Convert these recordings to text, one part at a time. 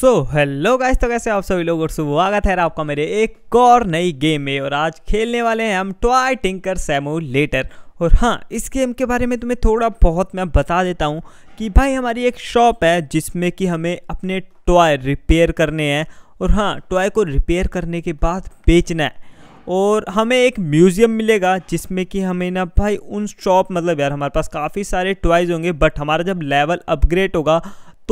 so hello guys तो कैसे आप सभी लोग और स्वागत है आपका मेरे एक और नई गेम में और आज खेलने वाले हैं हम टॉय टिंकर सेमो लेटर और हाँ इस गेम के बारे में तुम्हें थोड़ा बहुत मैं बता देता हूँ कि भाई हमारी एक शॉप है जिसमें कि हमें अपने टॉय रिपेयर करने हैं और हाँ टॉय को रिपेयर करने के बाद बेचना है और हमें एक म्यूज़ियम मिलेगा जिसमें कि हमें ना भाई उन शॉप मतलब यार हमारे पास काफ़ी सारे टॉयज़ होंगे बट हमारा जब लेवल अपग्रेड होगा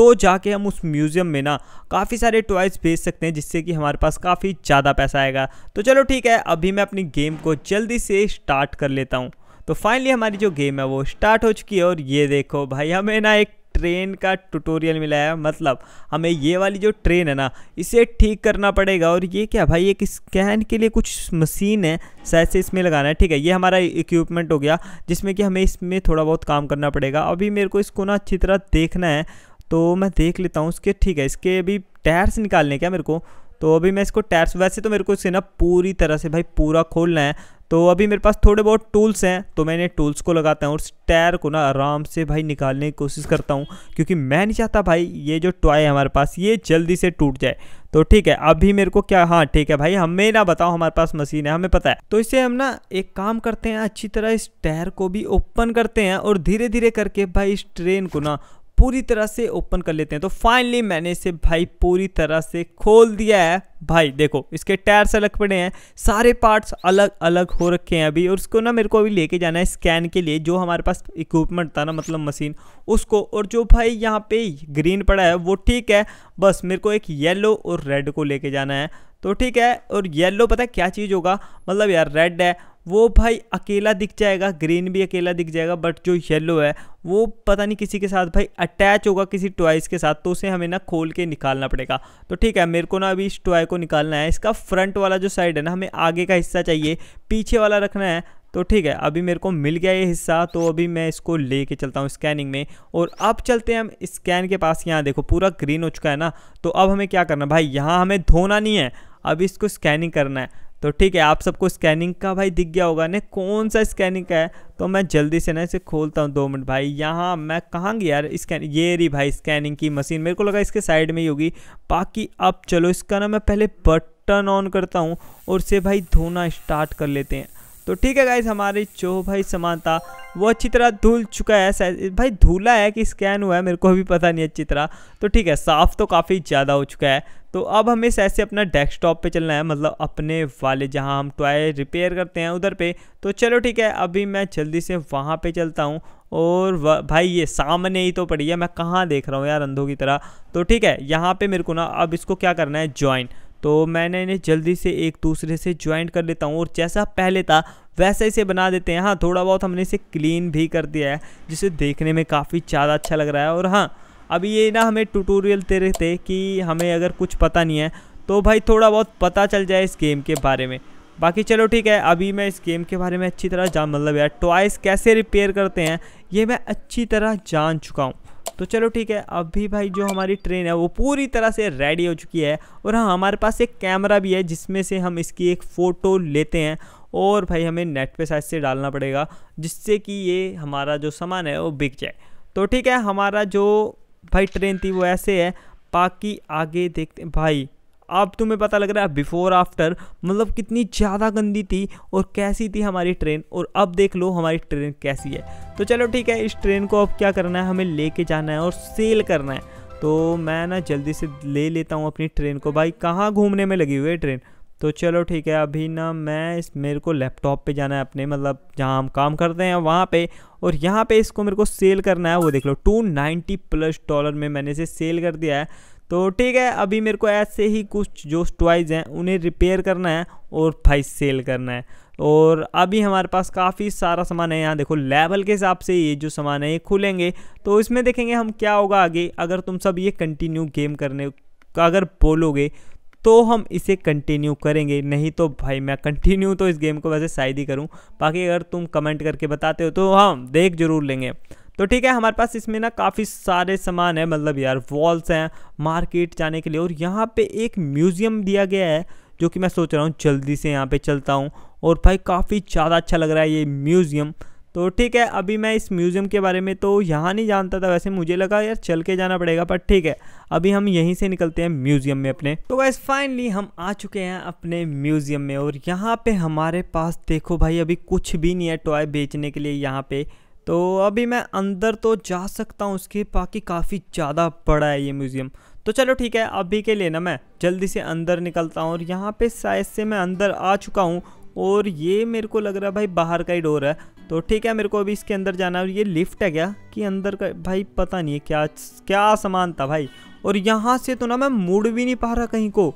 तो जाके हम उस म्यूज़ियम में ना काफ़ी सारे टॉयज़ बेच सकते हैं जिससे कि हमारे पास काफ़ी ज़्यादा पैसा आएगा तो चलो ठीक है अभी मैं अपनी गेम को जल्दी से स्टार्ट कर लेता हूँ तो फाइनली हमारी जो गेम है वो स्टार्ट हो चुकी है और ये देखो भाई हमें ना एक ट्रेन का ट्यूटोरियल मिला है मतलब हमें ये वाली जो ट्रेन है ना इसे ठीक करना पड़ेगा और ये क्या भाई एक स्कैन के लिए कुछ मशीन है शायद से इसमें लगाना है ठीक है ये हमारा इक्विपमेंट हो गया जिसमें कि हमें इसमें थोड़ा बहुत काम करना पड़ेगा अभी मेरे को इसको ना अच्छी तरह देखना है तो मैं देख लेता हूँ इसके ठीक है इसके अभी टायर्स निकालने क्या मेरे को तो अभी मैं इसको टायर्स वैसे तो मेरे को इसे ना पूरी तरह से भाई पूरा खोलना है तो अभी मेरे पास थोड़े बहुत टूल्स हैं तो मैंने टूल्स को लगाता हूँ और टायर को ना आराम से भाई निकालने की कोशिश करता हूँ क्योंकि मैं नहीं चाहता भाई ये जो टॉय है हमारे पास ये जल्दी से टूट जाए तो ठीक है अभी मेरे को क्या हाँ ठीक है भाई हमें ना बताओ हमारे पास मशीन है हमें पता है तो इसे हम ना एक काम करते हैं अच्छी तरह इस टायर को भी ओपन करते हैं और धीरे धीरे करके भाई इस ट्रेन को ना पूरी तरह से ओपन कर लेते हैं तो फाइनली मैंने इसे भाई पूरी तरह से खोल दिया है भाई देखो इसके टायर्स अलग पड़े हैं सारे पार्ट्स अलग अलग हो रखे हैं अभी और उसको ना मेरे को अभी लेके जाना है स्कैन के लिए जो हमारे पास इक्विपमेंट था ना मतलब मशीन उसको और जो भाई यहाँ पे ग्रीन पड़ा है वो ठीक है बस मेरे को एक येलो और रेड को लेके जाना है तो ठीक है और येलो पता है क्या चीज़ होगा मतलब यार रेड है वो भाई अकेला दिख जाएगा ग्रीन भी अकेला दिख जाएगा बट जो येलो है वो पता नहीं किसी के साथ भाई अटैच होगा किसी टॉयस के साथ तो उसे हमें ना खोल के निकालना पड़ेगा तो ठीक है मेरे को ना अभी इस टॉय को निकालना है इसका फ्रंट वाला जो साइड है ना हमें आगे का हिस्सा चाहिए पीछे वाला रखना है तो ठीक है अभी मेरे को मिल गया ये हिस्सा तो अभी मैं इसको ले चलता हूँ स्कैनिंग में और अब चलते हैं हम स्कैन के पास यहाँ देखो पूरा ग्रीन हो चुका है ना तो अब हमें क्या करना भाई यहाँ हमें धोना नहीं है अभी इसको स्कैनिंग करना है तो ठीक है आप सबको स्कैनिंग का भाई दिख गया होगा नहीं कौन सा स्कैनिंग का है तो मैं जल्दी से ना इसे खोलता हूँ दो मिनट भाई यहाँ मैं कहाँ गया यार स्कैन ये रही भाई स्कैनिंग की मशीन मेरे को लगा इसके साइड में ही होगी बाकी अब चलो इसका ना मैं पहले बटन ऑन करता हूँ और से भाई धोना स्टार्ट कर लेते हैं तो ठीक है गाइज हमारी जो भाई सामान था वो अच्छी तरह धुल चुका है ऐसा भाई धुला है कि स्कैन हुआ है मेरे को अभी पता नहीं अच्छी तरह तो ठीक है साफ़ तो काफ़ी ज़्यादा हो चुका है तो अब हमें ऐसे अपना डेस्कटॉप पे चलना है मतलब अपने वाले जहां हम टॉय रिपेयर करते हैं उधर पे तो चलो ठीक है अभी मैं जल्दी से वहां पे चलता हूं और भाई ये सामने ही तो पड़ी है मैं कहाँ देख रहा हूँ यार अंधों की तरह तो ठीक है यहाँ पे मेरे को ना अब इसको क्या करना है ज्वाइन तो मैंने इन्हें जल्दी से एक दूसरे से ज्वाइंट कर लेता हूँ और जैसा पहले था वैसे इसे बना देते हैं हाँ थोड़ा बहुत हमने इसे क्लीन भी कर दिया है जिसे देखने में काफ़ी ज़्यादा अच्छा लग रहा है और हाँ अभी ये ना हमें ट्यूटोरियल दे रहे थे कि हमें अगर कुछ पता नहीं है तो भाई थोड़ा बहुत पता चल जाए इस गेम के बारे में बाकी चलो ठीक है अभी मैं इस गेम के बारे में अच्छी तरह जान मतलब यार टॉयस कैसे रिपेयर करते हैं ये मैं अच्छी तरह जान चुका हूँ तो चलो ठीक है अभी भाई जो हमारी ट्रेन है वो पूरी तरह से रेडी हो चुकी है और हाँ हमारे पास एक कैमरा भी है जिसमें से हम इसकी एक फ़ोटो लेते हैं और भाई हमें नेट पे साइज से डालना पड़ेगा जिससे कि ये हमारा जो सामान है वो बिक जाए तो ठीक है हमारा जो भाई ट्रेन थी वो ऐसे है बाकी आगे देखते भाई अब तुम्हें पता लग रहा है बिफोर आफ्टर मतलब कितनी ज़्यादा गंदी थी और कैसी थी हमारी ट्रेन और अब देख लो हमारी ट्रेन कैसी है तो चलो ठीक है इस ट्रेन को अब क्या करना है हमें लेके जाना है और सेल करना है तो मैं ना जल्दी से ले लेता हूँ अपनी ट्रेन को भाई कहाँ घूमने में लगी हुई है ट्रेन तो चलो ठीक है अभी ना मैं इस मेरे को लैपटॉप पे जाना है अपने मतलब जहाँ हम काम करते हैं वहाँ पे और यहाँ पे इसको मेरे को सेल करना है वो देख लो टू नाइन्टी प्लस डॉलर में मैंने इसे सेल कर दिया है तो ठीक है अभी मेरे को ऐसे ही कुछ जो टॉयज़ हैं उन्हें रिपेयर करना है और भाई सेल करना है और अभी हमारे पास काफ़ी सारा सामान है यहाँ देखो लेवल के हिसाब से ये जो सामान है ये खुलेंगे तो इसमें देखेंगे हम क्या होगा आगे अगर तुम सब ये कंटिन्यू गेम करने का अगर बोलोगे तो हम इसे कंटिन्यू करेंगे नहीं तो भाई मैं कंटिन्यू तो इस गेम को वैसे शायद ही करूँ बाकी अगर तुम कमेंट करके बताते हो तो हम हाँ, देख जरूर लेंगे तो ठीक है हमारे पास इसमें ना काफ़ी सारे सामान है मतलब यार वॉल्स हैं मार्केट जाने के लिए और यहाँ पे एक म्यूज़ियम दिया गया है जो कि मैं सोच रहा हूँ जल्दी से यहाँ पे चलता हूँ और भाई काफ़ी ज़्यादा अच्छा लग रहा है ये म्यूज़ियम तो ठीक है अभी मैं इस म्यूज़ियम के बारे में तो यहाँ नहीं जानता था वैसे मुझे लगा यार चल के जाना पड़ेगा पर ठीक है अभी हम यहीं से निकलते हैं म्यूज़ियम में अपने तो वैसे फाइनली हम आ चुके हैं अपने म्यूज़ियम में और यहाँ पे हमारे पास देखो भाई अभी कुछ भी नहीं है टॉय बेचने के लिए यहाँ पे तो अभी मैं अंदर तो जा सकता हूँ उसके बाकी काफ़ी ज़्यादा बड़ा है ये म्यूज़ियम तो चलो ठीक है अभी के लिए ना मैं जल्दी से अंदर निकलता हूँ और यहाँ पे साइज से मैं अंदर आ चुका हूँ और ये मेरे को लग रहा है भाई बाहर का ही डोर है तो ठीक है मेरे को अभी इसके अंदर जाना है और ये लिफ्ट है क्या कि अंदर का भाई पता नहीं है क्या क्या सामान था भाई और यहाँ से तो ना मैं मुड़ भी नहीं पा रहा कहीं को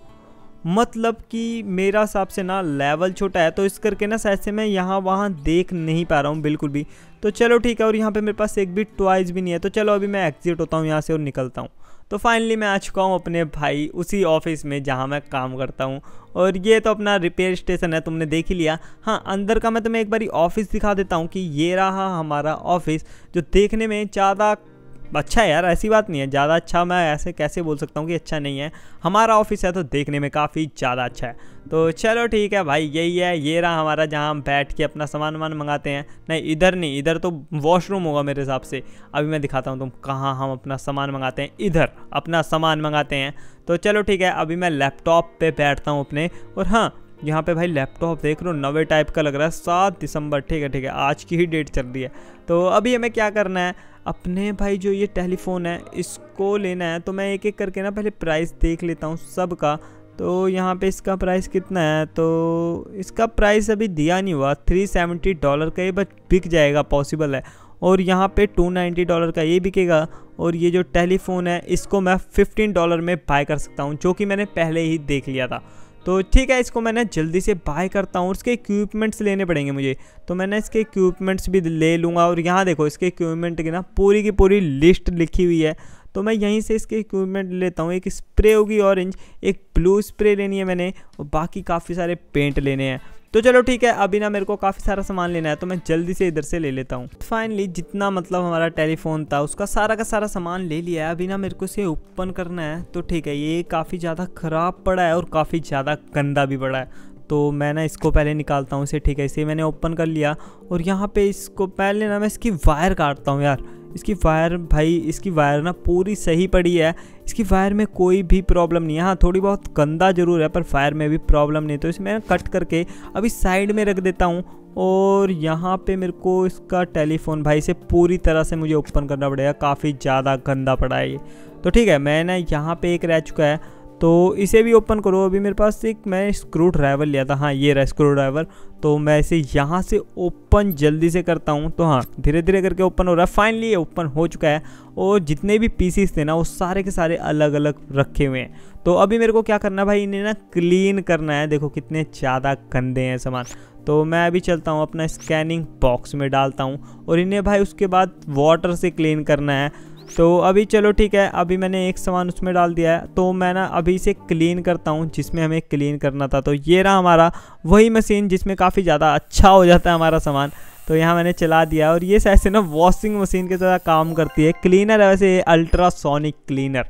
मतलब कि मेरा हिसाब से ना लेवल छोटा है तो इस करके ना शायद से मैं यहाँ वहाँ देख नहीं पा रहा हूँ बिल्कुल भी तो चलो ठीक है और यहाँ पे मेरे पास एक भी टॉयज भी नहीं है तो चलो अभी मैं एग्जिट होता हूँ यहाँ से और निकलता हूँ तो फाइनली मैं आ चुका हूँ अपने भाई उसी ऑफिस में जहाँ मैं काम करता हूँ और ये तो अपना रिपेयर स्टेशन है तुमने देख ही लिया हाँ अंदर का मैं तुम्हें एक बारी ऑफिस दिखा देता हूँ कि ये रहा हमारा ऑफिस जो देखने में ज़्यादा अच्छा है यार ऐसी बात नहीं है ज़्यादा अच्छा मैं ऐसे कैसे बोल सकता हूँ कि अच्छा नहीं है हमारा ऑफिस है तो देखने में काफ़ी ज़्यादा अच्छा है तो चलो ठीक है भाई यही है ये रहा हमारा जहाँ हम बैठ के अपना सामान वामान मंगाते हैं नहीं इधर नहीं इधर तो वॉशरूम होगा मेरे हिसाब से अभी मैं दिखाता हूँ तुम कहाँ हम अपना सामान मंगाते हैं इधर अपना सामान मंगाते हैं तो चलो ठीक है अभी मैं लैपटॉप पर बैठता हूँ अपने और हाँ यहाँ पे भाई लैपटॉप देख लो नवे टाइप का लग रहा है सात दिसंबर ठीक है ठीक है आज की ही डेट चल रही है तो अभी हमें क्या करना है अपने भाई जो ये टेलीफोन है इसको लेना है तो मैं एक एक करके ना पहले प्राइस देख लेता हूँ सब का तो यहाँ पे इसका प्राइस कितना है तो इसका प्राइस अभी दिया नहीं हुआ थ्री सेवेंटी डॉलर का ये बस बिक जाएगा पॉसिबल है और यहाँ पे टू नाइन्टी डॉलर का ये बिकेगा और ये जो टेलीफोन है इसको मैं फिफ्टीन डॉलर में बाय कर सकता हूँ जो कि मैंने पहले ही देख लिया था तो ठीक है इसको मैं जल्दी से बाय करता हूँ इसके इक्विपमेंट्स लेने पड़ेंगे मुझे तो मैंने इसके इक्विपमेंट्स भी ले लूँगा और यहाँ देखो इसके इक्विपमेंट की ना पूरी की पूरी लिस्ट लिखी हुई है तो मैं यहीं से इसके इक्विपमेंट लेता हूँ एक स्प्रे होगी ऑरेंज एक ब्लू स्प्रे लेनी है मैंने और बाकी काफ़ी सारे पेंट लेने हैं तो चलो ठीक है अभी ना मेरे को काफ़ी सारा सामान लेना है तो मैं जल्दी से इधर से ले लेता हूँ फाइनली जितना मतलब हमारा टेलीफोन था उसका सारा का सारा सामान ले लिया है अभी ना मेरे को इसे ओपन करना है तो ठीक है ये काफ़ी ज़्यादा ख़राब पड़ा है और काफ़ी ज़्यादा गंदा भी पड़ा है तो मैं ना इसको पहले निकालता हूँ इसे ठीक है इसे मैंने ओपन कर लिया और यहाँ पे इसको पहले ना मैं इसकी वायर काटता हूँ यार इसकी वायर भाई इसकी वायर ना पूरी सही पड़ी है इसकी वायर में कोई भी प्रॉब्लम नहीं है हाँ थोड़ी बहुत गंदा जरूर है पर फायर में भी प्रॉब्लम नहीं तो इसे मैं कट करके अभी साइड में रख देता हूँ और यहाँ पे मेरे को इसका टेलीफोन भाई से पूरी तरह से मुझे ओपन करना पड़ेगा काफ़ी ज़्यादा गंदा पड़ा है ये तो ठीक है मैं यहाँ पे एक रह चुका है तो इसे भी ओपन करो अभी मेरे पास एक मैं स्क्रू ड्राइवर लिया था हाँ ये रहा स्क्रू ड्राइवर तो मैं इसे यहाँ से ओपन जल्दी से करता हूँ तो हाँ धीरे धीरे करके ओपन हो रहा है फाइनली ये ओपन हो चुका है और जितने भी पीसीस थे ना वो सारे के सारे अलग अलग रखे हुए हैं तो अभी मेरे को क्या करना है भाई इन्हें ना क्लीन करना है देखो कितने ज़्यादा गंदे हैं सामान तो मैं अभी चलता हूँ अपना स्कैनिंग बॉक्स में डालता हूँ और इन्हें भाई उसके बाद वाटर से क्लीन करना है तो अभी चलो ठीक है अभी मैंने एक सामान उसमें डाल दिया है तो मैं ना अभी इसे क्लीन करता हूँ जिसमें हमें क्लीन करना था तो ये रहा हमारा वही मशीन जिसमें काफ़ी ज़्यादा अच्छा हो जाता है हमारा सामान तो यहाँ मैंने चला दिया और ये ऐसे ना वॉशिंग मशीन के तरह काम करती है क्लीनर है वैसे ये अल्ट्रासोनिक क्लीनर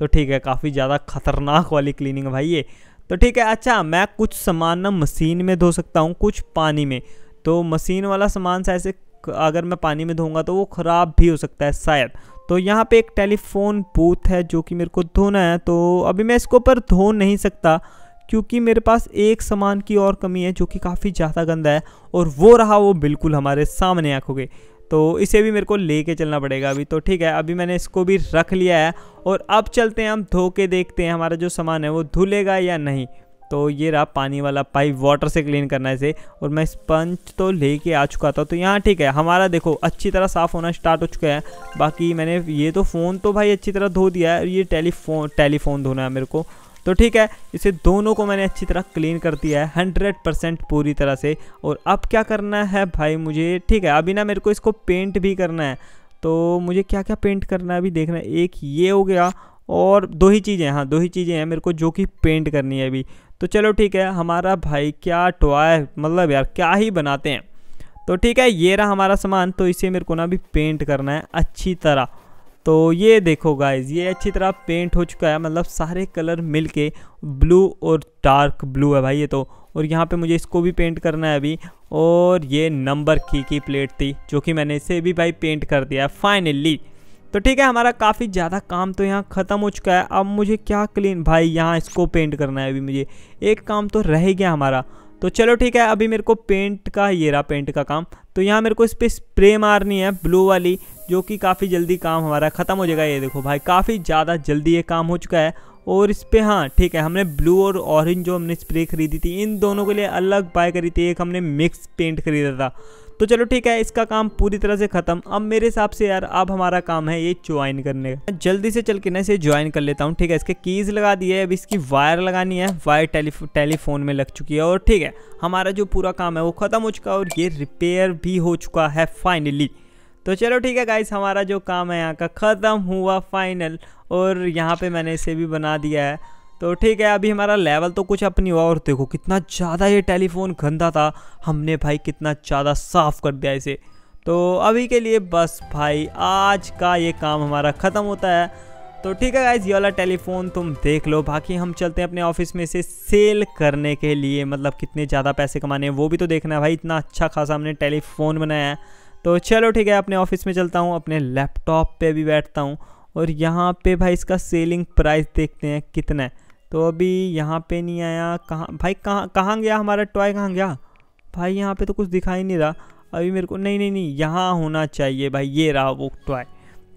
तो ठीक है काफ़ी ज़्यादा खतरनाक वाली क्लीनिंग है भाई ये तो ठीक है अच्छा मैं कुछ सामान ना मशीन में धो सकता हूँ कुछ पानी में तो मशीन वाला सामान से ऐसे अगर मैं पानी में धोऊंगा तो वो ख़राब भी हो सकता है शायद तो यहाँ पे एक टेलीफोन बूथ है जो कि मेरे को धोना है तो अभी मैं इसको पर धो नहीं सकता क्योंकि मेरे पास एक सामान की और कमी है जो कि काफ़ी ज़्यादा गंदा है और वो रहा वो बिल्कुल हमारे सामने आँखोगे तो इसे भी मेरे को ले कर चलना पड़ेगा अभी तो ठीक है अभी मैंने इसको भी रख लिया है और अब चलते हैं हम धो के देखते हैं हमारा जो सामान है वो धुलेगा या नहीं तो ये रहा पानी वाला पाइप वाटर से क्लीन करना है इसे और मैं स्पंज तो लेके आ चुका था तो यहाँ ठीक है हमारा देखो अच्छी तरह साफ़ होना स्टार्ट हो चुका है बाकी मैंने ये तो फ़ोन तो भाई अच्छी तरह धो दिया है ये टेलीफोन टेलीफोन धोना है मेरे को तो ठीक है इसे दोनों को मैंने अच्छी तरह क्लीन कर दिया है हंड्रेड परसेंट पूरी तरह से और अब क्या करना है भाई मुझे ठीक है अभी ना मेरे को इसको पेंट भी करना है तो मुझे क्या क्या पेंट करना है अभी देखना एक ये हो गया और दो ही चीज़ें हाँ दो ही चीज़ें हैं मेरे को जो कि पेंट करनी है अभी तो चलो ठीक है हमारा भाई क्या टॉय मतलब यार क्या ही बनाते हैं तो ठीक है ये रहा हमारा सामान तो इसे मेरे को ना अभी पेंट करना है अच्छी तरह तो ये देखो गाइज ये अच्छी तरह पेंट हो चुका है मतलब सारे कलर मिल के ब्लू और डार्क ब्लू है भाई ये तो और यहाँ पे मुझे इसको भी पेंट करना है अभी और ये नंबर की की प्लेट थी जो कि मैंने इसे भी भाई पेंट कर दिया है फाइनली तो ठीक है हमारा काफ़ी ज़्यादा काम तो यहाँ ख़त्म हो चुका है अब मुझे क्या क्लीन भाई यहाँ इसको पेंट करना है अभी मुझे एक काम तो रह गया हमारा तो चलो ठीक है अभी मेरे को पेंट का ये रहा पेंट का काम तो यहाँ मेरे को इस पर स्प्रे मारनी है ब्लू वाली जो कि काफ़ी जल्दी काम हमारा ख़त्म हो जाएगा ये देखो भाई काफ़ी ज़्यादा जल्दी ये काम हो चुका है और इस पर हाँ ठीक है हमने ब्लू और ऑरेंज जो हमने स्प्रे खरीदी थी इन दोनों के लिए अलग बाय करी थी एक हमने मिक्स पेंट खरीदा था तो चलो ठीक है इसका काम पूरी तरह से खत्म अब मेरे हिसाब से यार अब हमारा काम है ये ज्वाइन करने का जल्दी से चल के ना इसे ज्वाइन कर लेता हूँ ठीक है इसके कीज लगा दिए अब इसकी वायर लगानी है वायर टेलीफो टेलीफोन में लग चुकी है और ठीक है हमारा जो पूरा काम है वो खत्म हो चुका है और ये रिपेयर भी हो चुका है फाइनली तो चलो ठीक है गाइस हमारा जो काम है यहाँ का ख़त्म हुआ फाइनल और यहाँ पे मैंने इसे भी बना दिया है तो ठीक है अभी हमारा लेवल तो कुछ अपनी हुआ और देखो कितना ज़्यादा ये टेलीफोन गंदा था हमने भाई कितना ज़्यादा साफ़ कर दिया इसे तो अभी के लिए बस भाई आज का ये काम हमारा ख़त्म होता है तो ठीक है गाइज ये वाला टेलीफोन तुम देख लो बाकी हम चलते हैं अपने ऑफिस में से सेल करने के लिए मतलब कितने ज़्यादा पैसे कमाने हैं वो भी तो देखना है भाई इतना अच्छा खासा हमने टेलीफोन बनाया है तो चलो ठीक है अपने ऑफिस में चलता हूँ अपने लैपटॉप पे भी बैठता हूँ और यहाँ पे भाई इसका सेलिंग प्राइस देखते हैं कितना है तो अभी यहाँ पे नहीं आया कहाँ भाई कहाँ कहाँ गया हमारा टॉय कहाँ गया भाई यहाँ पे तो कुछ दिखाई नहीं रहा अभी मेरे को नहीं नहीं नहीं यहाँ होना चाहिए भाई ये रहा वो टॉय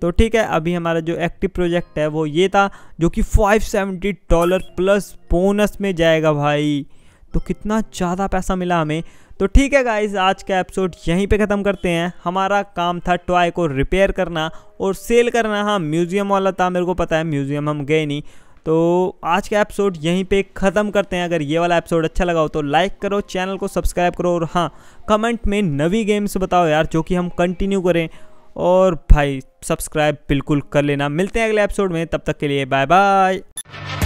तो ठीक है अभी हमारा जो एक्टिव प्रोजेक्ट है वो ये था जो कि 570 डॉलर प्लस बोनस में जाएगा भाई तो कितना ज़्यादा पैसा मिला हमें तो ठीक है गाइज आज का एपिसोड यहीं पे ख़त्म करते हैं हमारा काम था टॉय को रिपेयर करना और सेल करना हाँ म्यूज़ियम वाला था मेरे को पता है म्यूज़ियम हम गए नहीं तो आज का एपिसोड यहीं पे ख़त्म करते हैं अगर ये वाला एपिसोड अच्छा लगा हो तो लाइक करो चैनल को सब्सक्राइब करो और हाँ कमेंट में नवी गेम्स बताओ यार जो कि हम कंटिन्यू करें और भाई सब्सक्राइब बिल्कुल कर लेना मिलते हैं अगले एपिसोड में तब तक के लिए बाय बाय